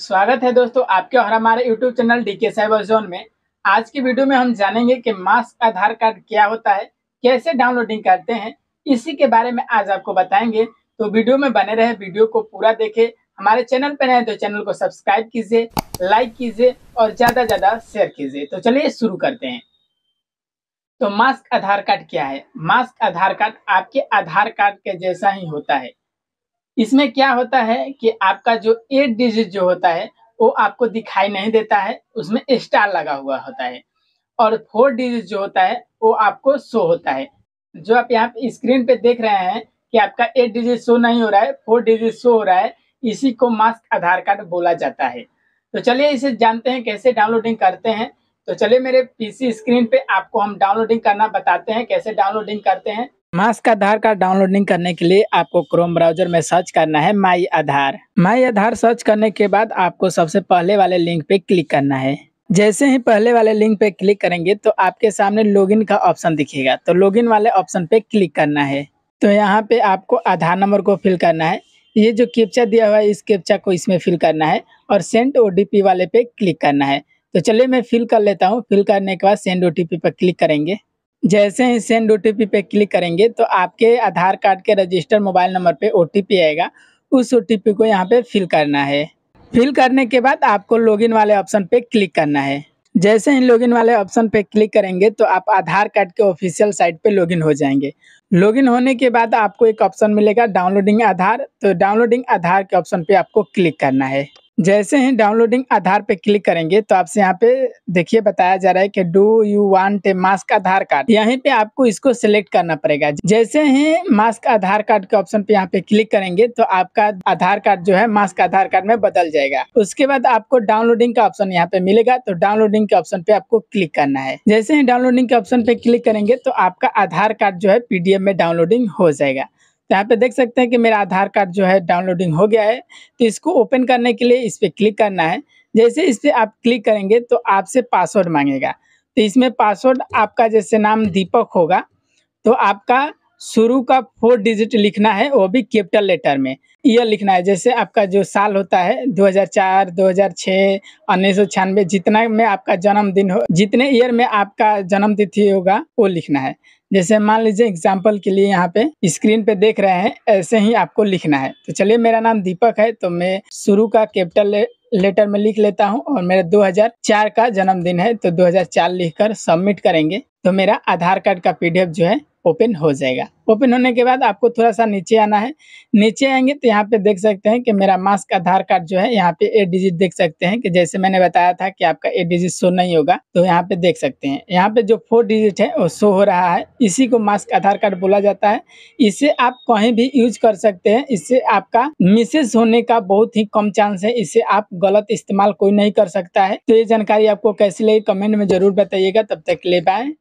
स्वागत है दोस्तों आपके और हमारे YouTube channel DK cyber zone में आज की वीडियो में हम जानेंगे कि मास्क आधार कार्ड क्या होता है कैसे डाउनलोडिंग करते हैं इसी के बारे में आज आपको बताएंगे तो वीडियो में बने रहे वीडियो को पूरा देखें हमारे चैनल पर नए तो चैनल को सब्सक्राइब कीजिए लाइक कीजिए और ज्यादा ज्यादा शेयर कीजिए तो चलिए शुरू करते हैं तो मास्क आधार कार्ड क्या है मास्क आधार कार्ड आपके आधार कार्ड के जैसा ही होता है इसमें क्या होता है कि आपका जो एट डिजिट जो होता है वो आपको दिखाई नहीं देता है उसमें स्टार लगा हुआ होता है और फोर डिजिट जो होता है वो आपको शो होता है जो आप यहाँ स्क्रीन पे देख रहे हैं कि आपका एट डिजिट शो नहीं हो रहा है फोर डिजिट शो हो रहा है इसी को मास्क आधार कार्ड बोला जाता है तो चलिए इसे जानते हैं कैसे डाउनलोडिंग करते हैं तो चलिए मेरे पीसी स्क्रीन पे आपको हम डाउनलोडिंग करना बताते हैं कैसे डाउनलोडिंग करते हैं मास्क आधार कार्ड डाउनलोडिंग करने के लिए आपको क्रोम ब्राउजर में सर्च करना है माई आधार माई आधार सर्च करने के बाद आपको सबसे पहले वाले लिंक पे क्लिक करना है जैसे ही पहले वाले लिंक पे क्लिक करेंगे तो आपके सामने लॉगिन का ऑप्शन दिखेगा तो लॉगिन वाले ऑप्शन पे क्लिक करना है तो यहाँ पे आपको आधार नंबर को फिल करना है ये जो कैप्चा दिया हुआ है इस कैप्चा को इसमें फिल करना है और सेंड ओ वाले पे क्लिक करना है तो चलिए मैं फिल कर लेता हूँ फिल करने के बाद सेंड ओ पर क्लिक करेंगे जैसे ही सेंड ओ पे क्लिक करेंगे तो आपके आधार कार्ड के रजिस्टर मोबाइल नंबर पे ओ आएगा उस ओ को यहाँ पे फिल करना है फिल करने के बाद आपको लॉगिन वाले ऑप्शन पे क्लिक करना है जैसे ही लॉगिन वाले ऑप्शन पे क्लिक करेंगे तो आप आधार कार्ड के ऑफिशियल साइट पे लॉगिन हो जाएंगे लॉगिन होने के बाद आपको एक ऑप्शन मिलेगा डाउनलोडिंग आधार तो डाउनलोडिंग आधार के ऑप्शन पे आपको क्लिक करना है जैसे ही डाउनलोडिंग आधार पे क्लिक करेंगे तो आपसे यहाँ पे देखिए बताया जा रहा है कि do you want a mask Aadhaar card यहीं पे आपको इसको सिलेक्ट करना पड़ेगा जैसे ही मास्क आधार कार्ड के ऑप्शन पे यहाँ पे क्लिक करेंगे तो आपका आधार कार्ड जो है मास्क आधार कार्ड में बदल जाएगा उसके बाद आपको डाउनलोडिंग का ऑप्शन यहाँ पे मिलेगा तो डाउनलोडिंग के ऑप्शन पे आपको क्लिक करना है जैसे ही डाउनलोडिंग के ऑप्शन पे क्लिक करेंगे तो आपका आधार कार्ड जो है पीडीएफ में डाउनलोडिंग हो जाएगा यहाँ पे देख सकते हैं कि मेरा आधार कार्ड जो है डाउनलोडिंग हो गया है तो इसको ओपन करने के लिए इस पर क्लिक करना है जैसे इस पर आप क्लिक करेंगे तो आपसे पासवर्ड मांगेगा तो इसमें पासवर्ड आपका जैसे नाम दीपक होगा तो आपका शुरू का फोर डिजिट लिखना है वो भी कैपिटल लेटर में ईयर लिखना है जैसे आपका जो साल होता है 2004, 2006, उन्नीस सौ छियानवे जितना में आपका जन्मदिन हो जितने ईयर में आपका जन्म तिथि होगा वो लिखना है जैसे मान लीजिए एग्जाम्पल के लिए यहाँ पे स्क्रीन पे देख रहे हैं ऐसे ही आपको लिखना है तो चलिए मेरा नाम दीपक है तो मैं शुरू का कैपिटल ले, लेटर में लिख लेता हूँ और मेरा दो का जन्मदिन है तो दो लिखकर सबमिट करेंगे तो मेरा आधार कार्ड का पीडीएफ जो है ओपन हो जाएगा ओपन होने के बाद आपको थोड़ा सा नीचे आना है नीचे आएंगे तो यहाँ पे देख सकते हैं कि मेरा मास्क आधार कार्ड जो है यहाँ पे एट डिजिट देख सकते हैं कि जैसे मैंने बताया था कि आपका ए डिजिट शो नहीं होगा तो यहाँ पे देख सकते हैं यहाँ पे जो फोर डिजिट है वो शो हो रहा है इसी को मास्क आधार कार्ड बोला जाता है इसे आप कहीं भी यूज कर सकते हैं इससे आपका मिसेज होने का बहुत ही कम चांस है इसे आप गलत इस्तेमाल कोई नहीं कर सकता है तो ये जानकारी आपको कैसी लगी कमेंट में जरूर बताइएगा तब तक ले पाए